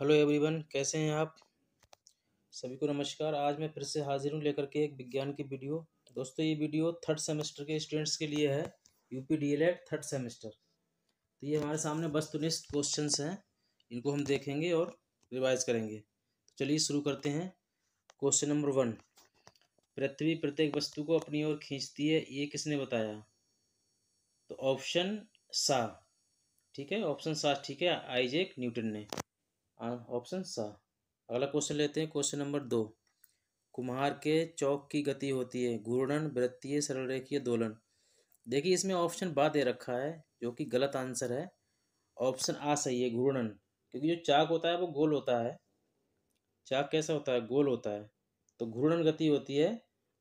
hello everyone कैसे हैं आप सभी को नमस्कार आज मैं फिर से हाजिर हूँ लेकर के एक विज्ञान की वीडियो दोस्तों ये वीडियो थर्ड सेमेस्टर के स्टूडेंट्स के लिए है यूपी डीएलएड थर्ड सेमेस्टर तो ये हमारे सामने वस्तुनिष्ठ क्वेश्चंस हैं इनको हम देखेंगे और रिवाइज करेंगे तो चलिए शुरू करते हैं क्वेश्चन नंबर वन पृथ्वी प्रत्येक वस्तु को अपनी ओर खींचती है ये किसने बताया तो ऑप्शन सा ठीक है ऑप्शन सा ठीक है आइजेक न्यूटन ने ऑप्शन हाँ, सा अगला क्वेश्चन लेते हैं क्वेश्चन नंबर दो कुम्हार के चौक की गति होती है घूर्णन वृत्तीय सरल रेखीय दोलन देखिए इसमें ऑप्शन बा दे रखा है जो कि गलत आंसर है ऑप्शन आ सही है घूर्णन क्योंकि जो चाक होता है वो गोल होता है चाक कैसा होता है गोल होता है तो घूर्णन गति होती है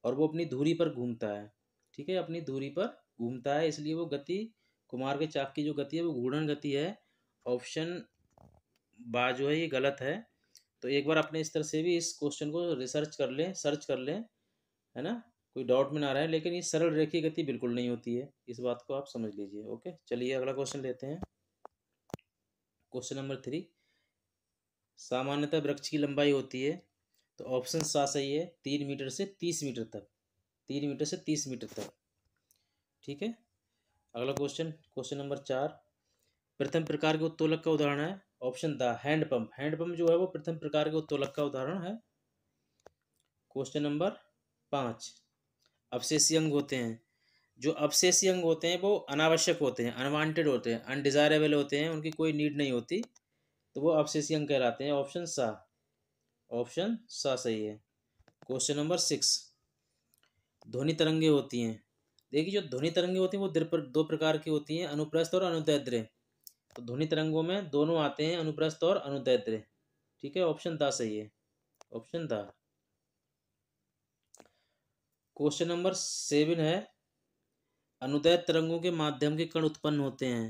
और वो अपनी धूरी पर घूमता है ठीक है अपनी धूरी पर घूमता है इसलिए वो गति कुमार के चाक की जो गति है वो घूर्णन गति है ऑप्शन बात जो है ये गलत है तो एक बार अपने इस तरह से भी इस क्वेश्चन को रिसर्च कर लें सर्च कर लें है ना कोई डाउट में ना रहे लेकिन ये सरल रेखीय गति बिल्कुल नहीं होती है इस बात को आप समझ लीजिए ओके चलिए अगला क्वेश्चन लेते हैं क्वेश्चन नंबर थ्री सामान्यतः वृक्ष की लंबाई होती है तो ऑप्शन सा सही है तीन मीटर से तीस मीटर तक तीन मीटर से तीस मीटर तक ठीक है अगला क्वेश्चन क्वेश्चन नंबर चार प्रथम प्रकार के उत्तोलक का उदाहरण है ऑप्शन द हैंडपम्प हैंडपम्प जो है वो प्रथम प्रकार के उत्तोलक का उदाहरण है क्वेश्चन नंबर पाँच अवशेषी अंग होते हैं जो अवशेषी अंग होते हैं वो अनावश्यक होते हैं अनवांटेड होते हैं अनडिजायरेबल होते हैं उनकी कोई नीड नहीं होती तो वो अवशेषी अंग कहलाते हैं ऑप्शन सा ऑप्शन सा सही है क्वेश्चन नंबर सिक्स ध्वनि तरंगे होती हैं देखिए जो ध्वनि तरंगे होती हैं वो दो प्रकार की होती हैं अनुप्रस्थ और अनुदैर्ध्य तो ध्वनि तरंगों में दोनों आते हैं अनुप्रस्थ और अनुदैत्र ठीक है ऑप्शन द सही है ऑप्शन द क्वेश्चन नंबर सेवन है अनुदैत तरंगों के माध्यम के कण उत्पन्न होते हैं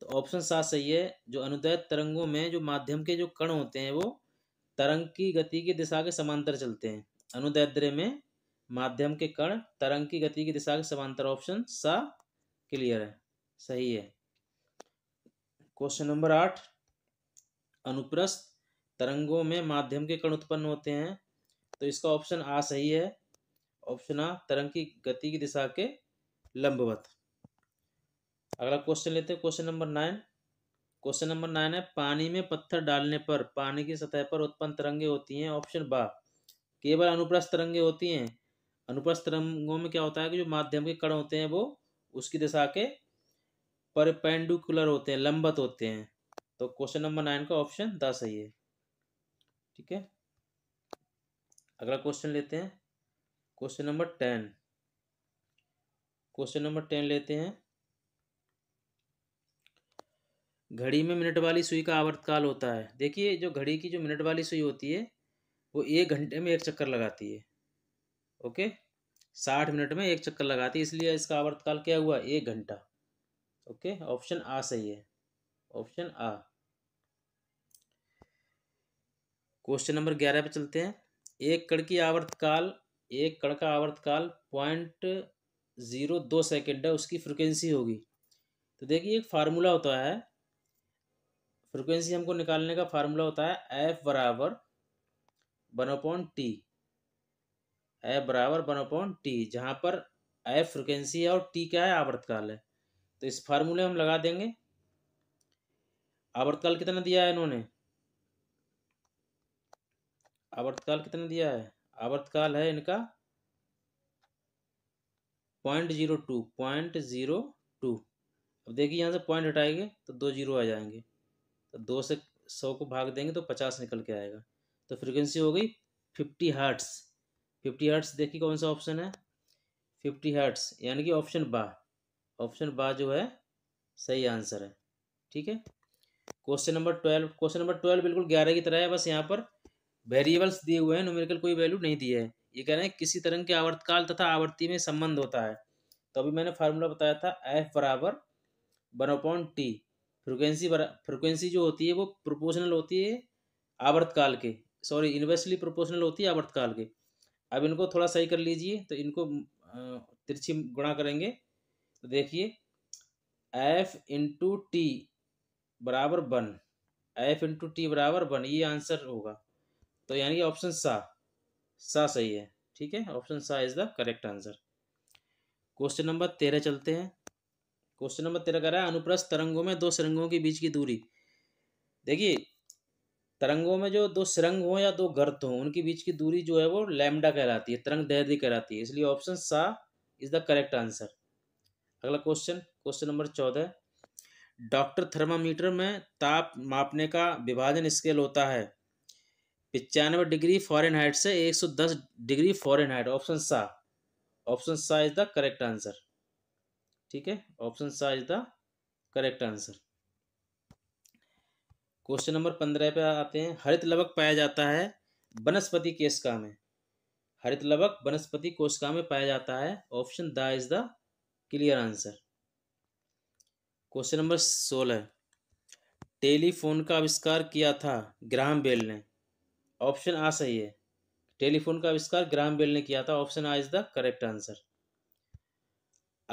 तो ऑप्शन सात सही है जो अनुदैत तरंगों में जो माध्यम के जो कण होते हैं वो तरंग की गति की दिशा के समांतर चलते हैं अनुदैर्ध्य में माध्यम के कण तरंग की गति की दिशा के समांतर ऑप्शन सा क्लियर है सही है क्वेश्चन नंबर आठ अनुप्रस्थ तरंगों में माध्यम के कण उत्पन्न होते हैं तो इसका ऑप्शन आ सही है ऑप्शन आ तरंग की गति की दिशा के लंबवत अगला क्वेश्चन लेते हैं question number nine question number nine है पानी में पत्थर डालने पर पानी की सतह पर उत्पन्न तरंगे होती हैं ऑप्शन बा केवल अनुप्रस्थ तरंगे होती हैं अनुप्रस्थ तरंगों में क्या होता है कि जो माध्यम के कण होते हैं वो उसकी दिशा के परपेंडिकुलर होते हैं लंबत होते हैं तो क्वेश्चन नंबर नाइन का ऑप्शन द सही है ठीक है अगला क्वेश्चन लेते हैं question number ten question number ten लेते हैं घड़ी में मिनट वाली सुई का आवर्तकाल होता है देखिए जो घड़ी की जो मिनट वाली सुई होती है वो एक घंटे में एक चक्कर लगाती है ओके साठ मिनट में एक चक्कर लगाती है इसलिए इसका आवर्तकाल क्या हुआ एक घंटा ओके ऑप्शन आ सही है ऑप्शन आ क्वेश्चन नंबर ग्यारह पे चलते हैं एक कड़ की आवर्तकाल एक कड़ का आवर्तकाल पॉइंट ज़ीरो दो सेकेंड है उसकी फ्रिक्वेंसी होगी तो देखिए एक फार्मूला होता है फ्रिक्वेंसी हमको निकालने का फार्मूला होता है एफ बराबर वन पॉइंट टी एफ बराबर वन अपॉन टी जहाँ पर एफ फ्रिक्वेंसी है और टी क्या है आवर्तकाल है तो इस फार्मूले हम लगा देंगे आवर्तकाल कितना दिया है इन्होंने आवर्तकाल कितना दिया है आवर्तकाल है इनका point zero two point zero two अब देखिए यहाँ से पॉइंट हटाएंगे तो दो जीरो आ जाएंगे तो दो से सौ को भाग देंगे तो पचास निकल के आएगा तो फ्रीक्वेंसी हो गई फिफ्टी हर्ट्स फिफ्टी हर्ट्स देखिए कौन सा ऑप्शन है फिफ्टी हर्ट्स यानी कि ऑप्शन बा ऑप्शन बा जो है सही आंसर है ठीक है question number twelve question number twelve बिल्कुल ग्यारह की तरह है बस यहाँ पर वेरिएबल्स दिए हुए हैं न्यूमेरिकल कोई वैल्यू नहीं दिया है ये कह रहे हैं किसी तरंग के आवर्तकाल तथा आवर्ती में संबंध होता है तो अभी मैंने फार्मूला बताया था एफ बराबर one upon T frequency frequency जो होती है वो प्रोपोर्शनल होती है आवर्तकाल के सॉरी इन्वर्सली प्रोपोर्शनल होती है आवर्तकाल के अब इनको थोड़ा सही कर लीजिए तो इनको तिरछी गुणा करेंगे तो देखिए एफ इंटू टी बराबर वन एफ इंटू टी बराबर वन ये आंसर होगा तो यानी कि ऑप्शन सा सा सही है ठीक है ऑप्शन सा is the correct answer question number तेरह चलते हैं क्वेश्चन नंबर तेरह कह रहा है अनुप्रस्थ तरंगों में दो सुरंगों के बीच की दूरी देखिए तरंगों में जो दो सुरंग हों या दो गर्त हों उनके बीच की दूरी जो है वो लैमडा कहलाती है तरंग दहदी कहलाती है इसलिए ऑप्शन सा इज द करेक्ट आंसर अगला क्वेश्चन क्वेश्चन नंबर चौदह डॉक्टर थर्मामीटर में ताप मापने का विभाजन स्केल होता है पचानवे डिग्री फॉरन हाइट से 110 डिग्री फॉरन हाइट ऑप्शन सा ऑप्शन सा इज द करेक्ट आंसर ठीक है ऑप्शन सा is the correct answer question number पंद्रह पे आते हैं हरित लवक पाया जाता है वनस्पति केशका में हरित लवक वनस्पति कोशिका में पाया जाता है ऑप्शन द is the clear answer question number सोलह टेलीफोन का आविष्कार किया था ग्राम बेल ने ऑप्शन आ सही है टेलीफोन का आविष्कार ग्राम बेल ने किया था ऑप्शन आ इज द करेक्ट आंसर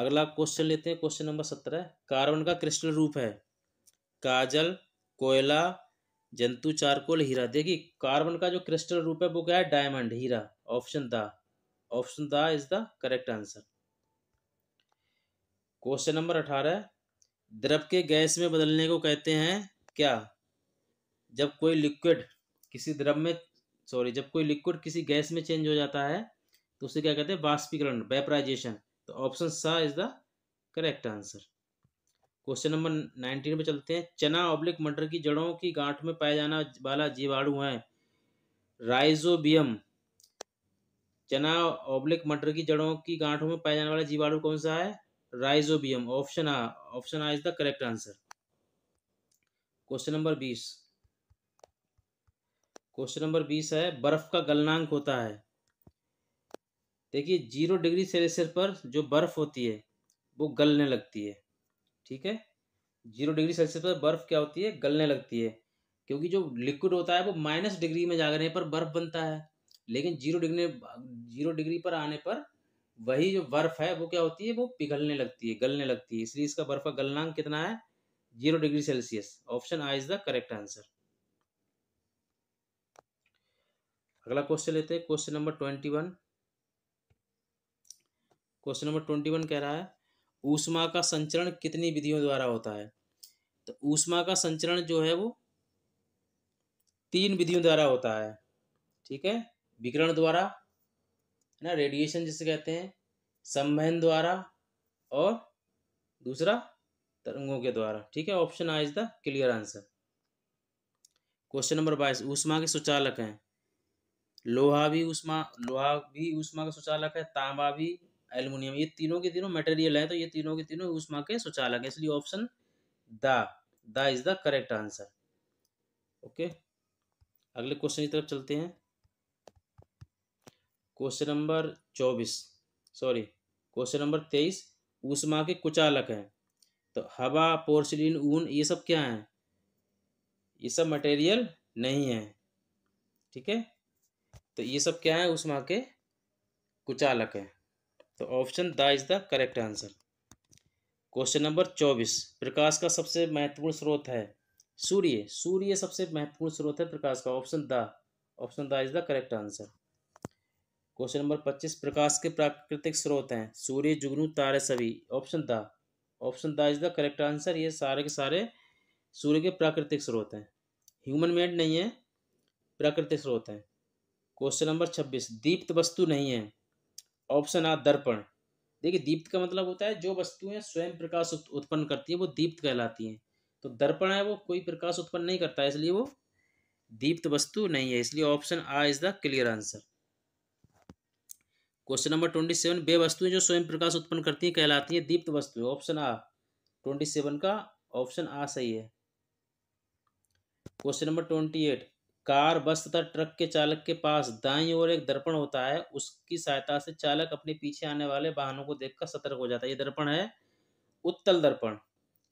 अगला क्वेश्चन लेते हैं क्वेश्चन नंबर सत्रह कार्बन का क्रिस्टल रूप है काजल कोयला जंतु चारकोल हीरा देखिए कार्बन का जो क्रिस्टल रूप है वो क्या है डायमंड हीरा ऑप्शन द ऑप्शन द is the correct answer question number अठारह द्रव के गैस में बदलने को कहते हैं क्या जब कोई लिक्विड किसी द्रव में सॉरी जब कोई लिक्विड किसी गैस में चेंज हो जाता है तो उसे क्या कहते हैं बाष्पीकरण वेपराइजेशन तो ऑप्शन सा is the correct answer question number nineteen पे चलते हैं चना ऑब्लिक मटर की जड़ों की गांठ में पाया जाना वाला जीवाणु है राइजोबियम चना ऑब्लिक मटर की जड़ों की गांठों में पाया जाने वाला जीवाणु कौन सा है राइजोबियम ऑप्शन आ ऑप्शन आ is the correct answer question number बीस क्वेश्चन नंबर बीस है बर्फ का गलनांक होता है देखिए जीरो डिग्री सेल्सियस पर जो बर्फ होती है वो गलने लगती है ठीक है जीरो डिग्री सेल्सियस पर बर्फ क्या होती है गलने लगती है क्योंकि जो लिक्विड होता है वो माइनस डिग्री में जाने पर बर्फ बनता है लेकिन जीरो डिग्री जीरो डिग्री पर आने पर वही जो बर्फ है वो क्या होती है वो पिघलने लगती है गलने लगती है इसलिए इसका बर्फ का गलनांक कितना है जीरो डिग्री सेल्सियस ऑप्शन आई इज द करेक्ट आंसर अगला क्वेश्चन लेते हैं question number twenty one question number twenty one कह रहा है ऊष्मा का संचरण कितनी विधियों द्वारा होता है तो ऊष्मा का संचरण जो है वो तीन विधियों द्वारा होता है ठीक है विकरण द्वारा है ना रेडिएशन जिसे कहते हैं संवहन द्वारा और दूसरा तरंगों के द्वारा ठीक है ऑप्शन आ is the clear answer question number बाईस ऊष्मा के सुचालक हैं लोहा भी ऊष्मा लोहा भी ऊष्मा का सुचालक है तांबा भी एल्युमिनियम ये तीनों के तीनों मटेरियल है तो ये तीनों के तीनों ऊष्मा के सुचालक है इसलिए ऑप्शन द द is the correct answer okay अगले क्वेश्चन की तरफ चलते हैं क्वेश्चन नंबर चौबीस सॉरी क्वेश्चन नंबर तेईस ऊषमा के कुचालक हैं तो हवा पोर्सिलिन ऊन ये सब क्या हैं ये सब मटेरियल नहीं है ठीक है तो ये सब क्या है उष्मा के कुचालक हैं तो ऑप्शन द is the correct answer question number चौबीस प्रकाश का सबसे महत्वपूर्ण स्रोत है सूर्य सूर्य सबसे महत्वपूर्ण स्रोत है प्रकाश का ऑप्शन द ऑप्शन द is the correct answer question number पच्चीस प्रकाश के प्राकृतिक स्रोत हैं सूर्य जुगनू तारे सभी ऑप्शन द ऑप्शन द इज द करेक्ट आंसर ये सारे के सारे सूर्य के प्राकृतिक स्रोत हैं ह्यूमन मेड नहीं है प्राकृतिक स्रोत हैं क्वेश्चन नंबर छब्बीस दीप्त वस्तु नहीं है ऑप्शन आ दर्पण देखिए दीप्त का मतलब होता है जो वस्तुएं स्वयं प्रकाश उत्पन्न करती है वो दीप्त कहलाती हैं तो दर्पण है वो कोई प्रकाश उत्पन्न नहीं करता है इसलिए वो दीप्त वस्तु नहीं है इसलिए ऑप्शन आ is the clear answer question number twenty seven बे वस्तुएं जो स्वयं प्रकाश उत्पन्न करती हैं कहलाती हैं दीप्त वस्तुएं ऑप्शन आ ट्वेंटी सेवन का ऑप्शन आ सही है question number twenty eight car bus तथा ट्रक के चालक के पास दाई ओर एक दर्पण होता है उसकी सहायता से चालक अपने पीछे आने वाले वाहनों को देखकर सतर्क हो जाता है ये दर्पण है उत्तल दर्पण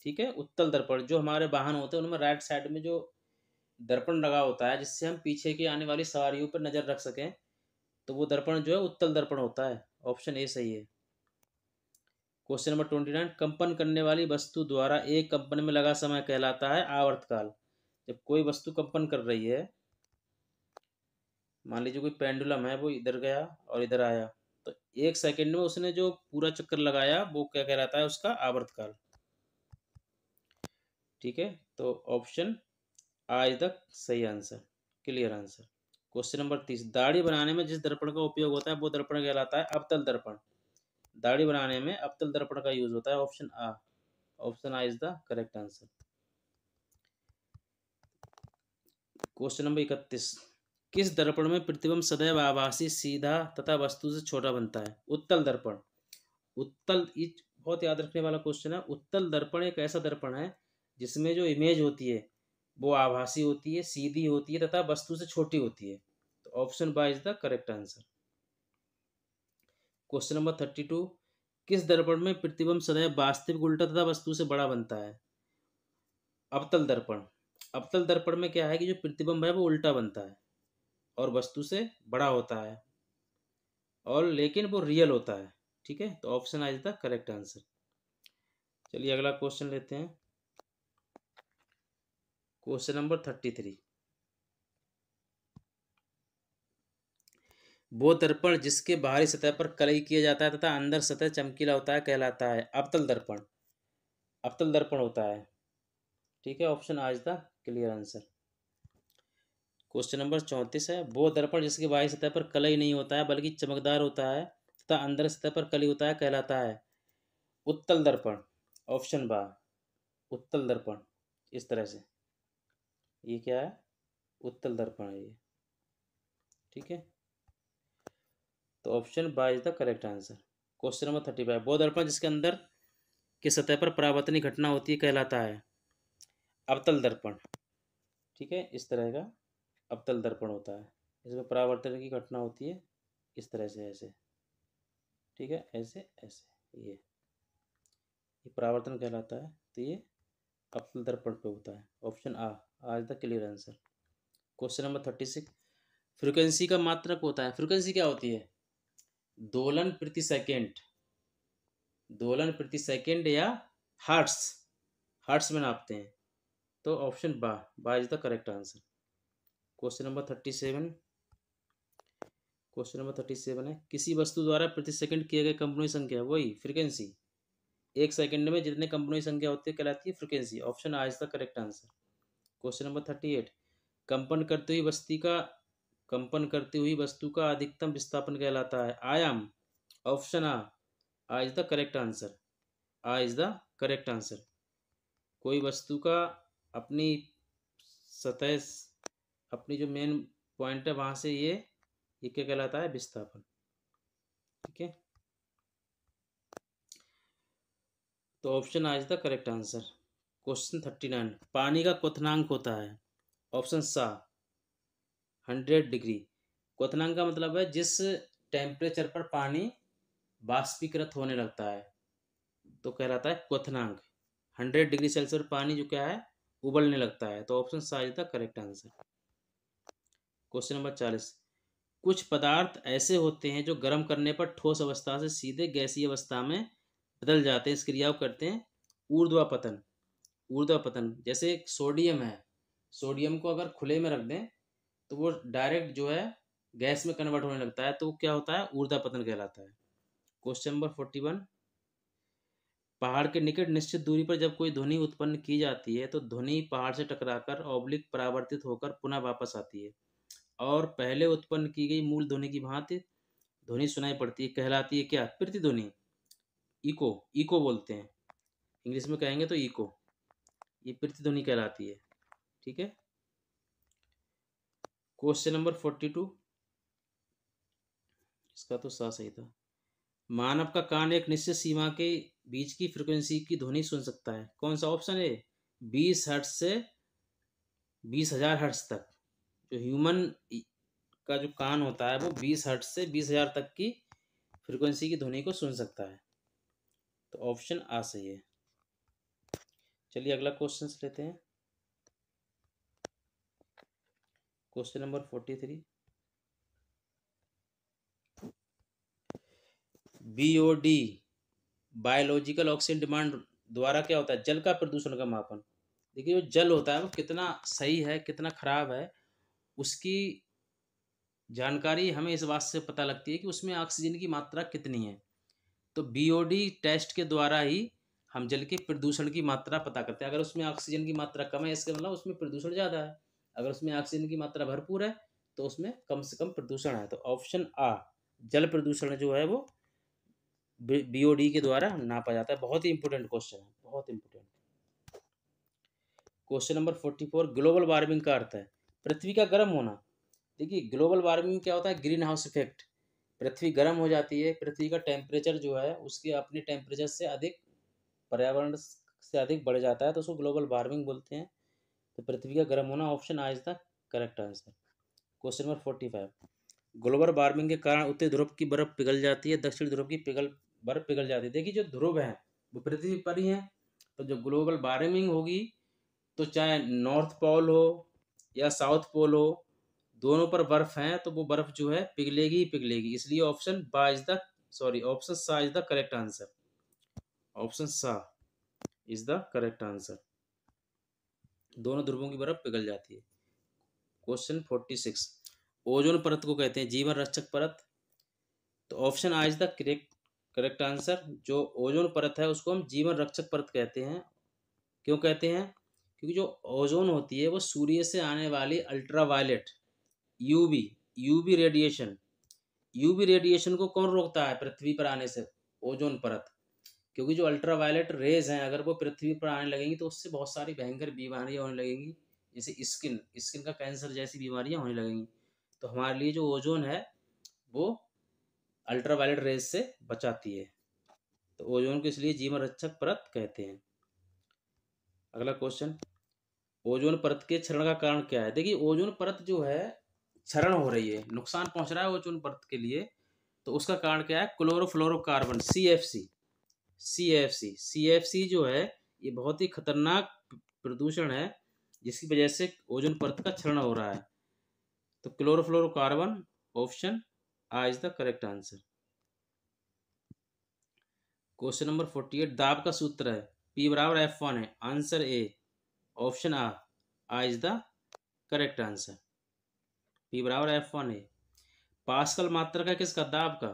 ठीक है उत्तल दर्पण जो हमारे वाहन होते हैं उनमें राइट साइड में जो दर्पण लगा होता है जिससे हम पीछे की आने वाली सवारियों पर नजर रख सकें तो वो दर्पण जो है उत्तल दर्पण होता है ऑप्शन ए सही है क्वेश्चन नंबर ट्वेंटी नाइन कंपन करने वाली वस्तु द्वारा एक कंपन में लगा समय कहलाता है आवर्तकाल जब कोई वस्तु कंपन कर रही है मान लीजिए कोई पेंडुलम है वो इधर गया और इधर आया तो एक सेकंड में उसने जो पूरा चक्कर लगाया वो क्या कहलाता है उसका आवर्तकाल ठीक है तो ऑप्शन आज तक सही answer clear answer question number तीस दाढ़ी बनाने में जिस दर्पण का उपयोग होता है वो दर्पण कहलाता है अवतल दर्पण दाढ़ी बनाने में अवतल दर्पण का यूज होता है ऑप्शन आ ऑप्शन आ is the correct answer question number इकतीस किस दर्पण में प्रतिबिंब सदैव आभासी सीधा तथा वस्तु से छोटा बनता है उत्तल दर्पण उत्तल बहुत याद रखने वाला क्वेश्चन है उत्तल दर्पण एक ऐसा दर्पण है जिसमें जो इमेज होती है वो आभासी होती है सीधी होती है तथा वस्तु से छोटी होती है ऑप्शन बाय is the correct answer question number thirty two किस दर्पण में प्रतिबिंब सदैव वास्तविक उल्टा तथा वस्तु से बड़ा बनता है अवतल दर्पण अवतल दर्पण में क्या है कि जो प्रतिबिंब है वो उल्टा बनता है और वस्तु से बड़ा होता है और लेकिन वो रियल होता है ठीक है तो ऑप्शन आ जाता करेक्ट आंसर चलिए अगला क्वेश्चन लेते हैं क्वेश्चन नंबर थर्टी थ्री वो दर्पण जिसके बाहरी सतह पर कलई किया जाता है तथा अंदर सतह चमकीला होता है कहलाता है अवतल दर्पण अवतल दर्पण होता है ठीक है ऑप्शन आज the clear answer question number चौंतीस है वो दर्पण जिसके बाहरी सतह पर कलई नहीं होता है बल्कि चमकदार होता है तथा अंदर सतह पर कलई होता है कहलाता है उत्तल दर्पण ऑप्शन बा उत्तल दर्पण इस तरह से ये क्या है उत्तल दर्पण है ये ठीक है तो ऑप्शन बा is the correct answer question number thirty five बौद्ध दर्पण जिसके अंदर के सतह पर परावर्तनी घटना होती है कहलाता है अवतल दर्पण ठीक है इस तरह का अवतल दर्पण होता है इसमें परावर्तन की घटना होती है इस तरह से ऐसे ठीक है ऐसे ऐसे ये ये परावर्तन कहलाता है तो ये अवतल दर्पण पे होता है ऑप्शन आ आज the clear answer question number thirty six frequency का मात्रक होता है फ्रिक्वेंसी क्या होती है दोलन प्रति सेकेंड दोलन प्रति सेकेंड या हर्ट्स हर्ट्स में नापते हैं तो ऑप्शन बा बा is the correct answer question number thirty seven question number thirty seven है किसी वस्तु द्वारा प्रति सेकंड किए गए कंपनों की संख्या वही फ्रीक्वेंसी एक सेकंड में जितने कंपनों की संख्या होती है कहलाती है फ्रीक्वेंसी ऑप्शन आज the correct answer question number thirty eight कंपन करते हुई वस्ती का कंपन करती हुई वस्तु का अधिकतम विस्थापन कहलाता है आयाम ऑप्शन आ आ इज द करेक्ट आंसर आ इज द करेक्ट आंसर कोई वस्तु का अपनी सतह अपनी जो मेन पॉइंट है वहाँ से ये ये क्या कहलाता है विस्थापन ठीक है तो ऑप्शन आज the correct answer question thirty nine पानी का क्वनांक होता है ऑप्शन सा हंड्रेड डिग्री क्वथनांक का मतलब है जिस टेम्परेचर पर पानी बाष्पीकृत होने लगता है तो कहलाता है क्वथनांक हंड्रेड डिग्री सेल्सियस पर पानी जो क्या है उबलने लगता है तो ऑप्शन साइज the correct answer question number चालीस कुछ पदार्थ ऐसे होते हैं जो गर्म करने पर ठोस अवस्था से सीधे गैसीय अवस्था में बदल जाते हैं इस क्रिया को करते हैं ऊर्ध्वापतन ऊर्ध्वापतन जैसे सोडियम है सोडियम को अगर खुले में रख दें तो वो डायरेक्ट जो है गैस में कन्वर्ट होने लगता है तो क्या होता है ऊर्जा पतन कहलाता है क्वेश्चन नंबर फोर्टी वन पहाड़ के निकट निश्चित दूरी पर जब कोई ध्वनि उत्पन्न की जाती है तो ध्वनि पहाड़ से टकराकर ऑब्लिक परावर्तित होकर पुनः वापस आती है और पहले उत्पन्न की गई मूल ध्वनि की भांति ध्वनि सुनाई पड़ती है कहलाती है क्या प्रतिध्वनि इको इको बोलते हैं इंग्लिश में कहेंगे तो इको ये प्रतिध्वनि कहलाती है ठीक है क्वेश्चन नंबर फोर्टी टू इसका तो सा सही था मानव का कान एक निश्चित सीमा के बीच की फ्रिक्वेंसी की ध्वनि सुन सकता है कौन सा ऑप्शन है बीस हर्ट्स से बीस हजार हर्ट्स तक जो ह्यूमन का जो कान होता है वो बीस हर्ट्स से बीस हजार तक की फ्रिक्वेंसी की ध्वनि को सुन सकता है तो ऑप्शन आ सही है चलिए अगला क्वेश्चन लेते हैं question number forty three BOD biological oxygen demand द्वारा क्या होता है जल का प्रदूषण का मापन देखिए जो जल होता है वो कितना सही है कितना खराब है उसकी जानकारी हमें इस बात से पता लगती है कि उसमें ऑक्सीजन की मात्रा कितनी है तो बीओडी टेस्ट के द्वारा ही हम जल के प्रदूषण की मात्रा पता करते हैं अगर उसमें ऑक्सीजन की मात्रा कम है इसका मतलब उसमें प्रदूषण ज़्यादा है अगर उसमें ऑक्सीजन की मात्रा भरपूर है तो उसमें कम से कम प्रदूषण है तो ऑप्शन आ जल प्रदूषण जो है वो बीओडी के द्वारा नापा जाता है बहुत ही इंपॉर्टेंट क्वेश्चन है बहुत important question number forty four global warming का अर्थ है पृथ्वी का गर्म होना देखिए ग्लोबल वार्मिंग क्या होता है ग्रीन हाउस इफेक्ट पृथ्वी गर्म हो जाती है पृथ्वी का टेम्परेचर जो है उसके अपने टेम्परेचर से अधिक पर्यावरण से अधिक बढ़ जाता है तो उसको ग्लोबल वार्मिंग बोलते हैं तो पृथ्वी का गर्म होना ऑप्शन आज तक correct answer question number forty five global warming के कारण उत्तरी ध्रुव की बर्फ पिघल जाती है दक्षिण ध्रुव की पिघल बर्फ पिघल जाती है देखिए जो ध्रुव है वो पृथ्वी पर ही है तो जो ग्लोबल वार्मिंग होगी तो चाहे नॉर्थ पोल हो या साउथ पोल हो दोनों पर बर्फ है तो वो बर्फ जो है पिघलेगी ही पिघलेगी इसलिए ऑप्शन बा इज द सॉरी ऑप्शन सा is the correct answer option सा इज द करेक्ट आंसर दोनों ध्रुवों की बर्फ पिघल जाती है क्वेश्चन फोर्टी सिक्स ओजोन परत को कहते हैं जीवन रक्षक परत तो ऑप्शन आज तक करेक्ट करेक्ट आंसर जो ओजोन परत है उसको हम जीवन रक्षक परत कहते हैं क्यों कहते हैं क्योंकि जो ओजोन होती है वो सूर्य से आने वाली ultraviolet UV UV radiation UV radiation को कौन रोकता है पृथ्वी पर आने से ओजोन परत क्योंकि जो अल्ट्रा वायलेट रेज हैं अगर वो पृथ्वी पर आने लगेंगी तो उससे बहुत सारी भयंकर बीमारियाँ होने लगेंगी जैसे स्किन स्किन का कैंसर जैसी बीमारियाँ होने लगेंगी तो हमारे लिए जो ओजोन है वो अल्ट्रा वायलेट रेज से बचाती है तो ओजोन को इसलिए जीवन रक्षक परत कहते हैं अगला क्वेश्चन ओजोन परत के क्षरण का कारण क्या है देखिए ओजोन परत जो है क्षरण हो रही है नुकसान पहुंच रहा है ओजोन परत के लिए तो उसका कारण क्या है chlorofluorocarbon C F C C F C C F C जो है ये बहुत ही खतरनाक प्रदूषण है जिसकी वजह से ओजोन परत का क्षरण हो रहा है तो क्लोरोफ्लोरोकार्बन ऑप्शन आ is the correct answer question number forty eight दाब का सूत्र है पी बराबर एफ वन है आंसर ए ऑप्शन आ आ is the correct answer P बराबर एफ वन है पास्कल मात्रक है किसका दाब का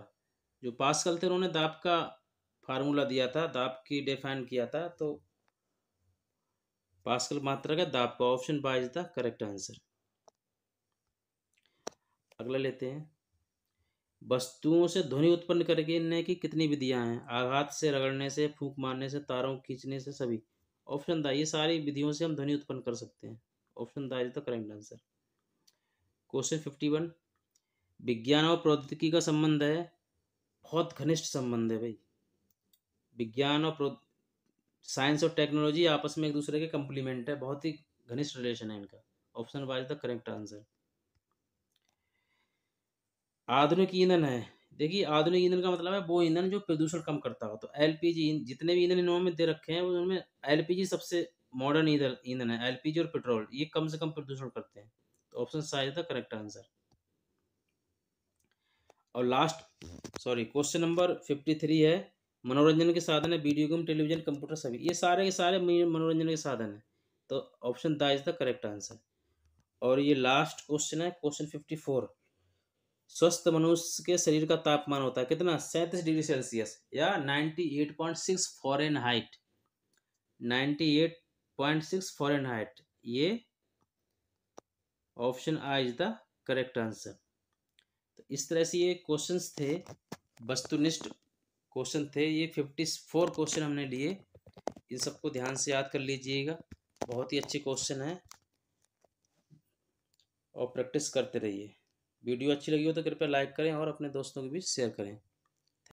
जो पास्कल थे उन्होंने दाब का फार्मूला दिया था दाब की डिफाइन किया था तो पास्कल मात्रा का दाब का ऑप्शन बाइज द करेक्ट आंसर अगला लेते हैं वस्तुओं से ध्वनि उत्पन्न करने की कितनी विधियां हैं आघात से रगड़ने से फूंक मारने से तारों खींचने से सभी ऑप्शन दा ये सारी विधियों से हम ध्वनि उत्पन्न कर सकते हैं ऑप्शन दा is the correct answer question fifty one विज्ञान और प्रौद्योगिकी का संबंध है बहुत घनिष्ठ संबंध है भाई विज्ञान और साइंस और टेक्नोलॉजी आपस में एक दूसरे के कंप्लीमेंट है बहुत ही घनिष्ठ रिलेशन है इनका ऑप्शन वाइज द करेक्ट आंसर आधुनिक ईंधन है देखिए आधुनिक ईंधन का मतलब है वो ईंधन जो प्रदूषण कम करता हो तो एलपीजी जितने भी ईंधन इन्होंने दे रखे हैं उनमें एलपीजी सबसे मॉडर्न ईंधन ईंधन है एलपीजी और पेट्रोल ये कम से कम प्रदूषण करते हैं तो ऑप्शन साइज द करेक्ट आंसर और last sorry question number fifty three है मनोरंजन के साधन है वीडियो गेम टेलीविजन कंप्यूटर सभी ये सारे के सारे मनोरंजन के साधन है तो ऑप्शन द इज द करेक्ट आंसर और ये लास्ट क्वेश्चन है क्वेश्चन फिफ्टी फोर स्वस्थ मनुष्य के शरीर का तापमान होता है कितना सैंतीस डिग्री सेल्सियस या ninety eight point six Fahrenheit ninety eight point six Fahrenheit ये ऑप्शन आ इज द करेक्ट आंसर तो इस तरह से ये क्वेश्चंस थे वस्तुनिष्ठ क्वेश्चन थे ये फिफ्टी फोर क्वेश्चन हमने लिए इन सबको ध्यान से याद कर लीजिएगा बहुत ही अच्छे क्वेश्चन हैं और प्रैक्टिस करते रहिए वीडियो अच्छी लगी हो तो कृपया लाइक करें और अपने दोस्तों के बीच शेयर करें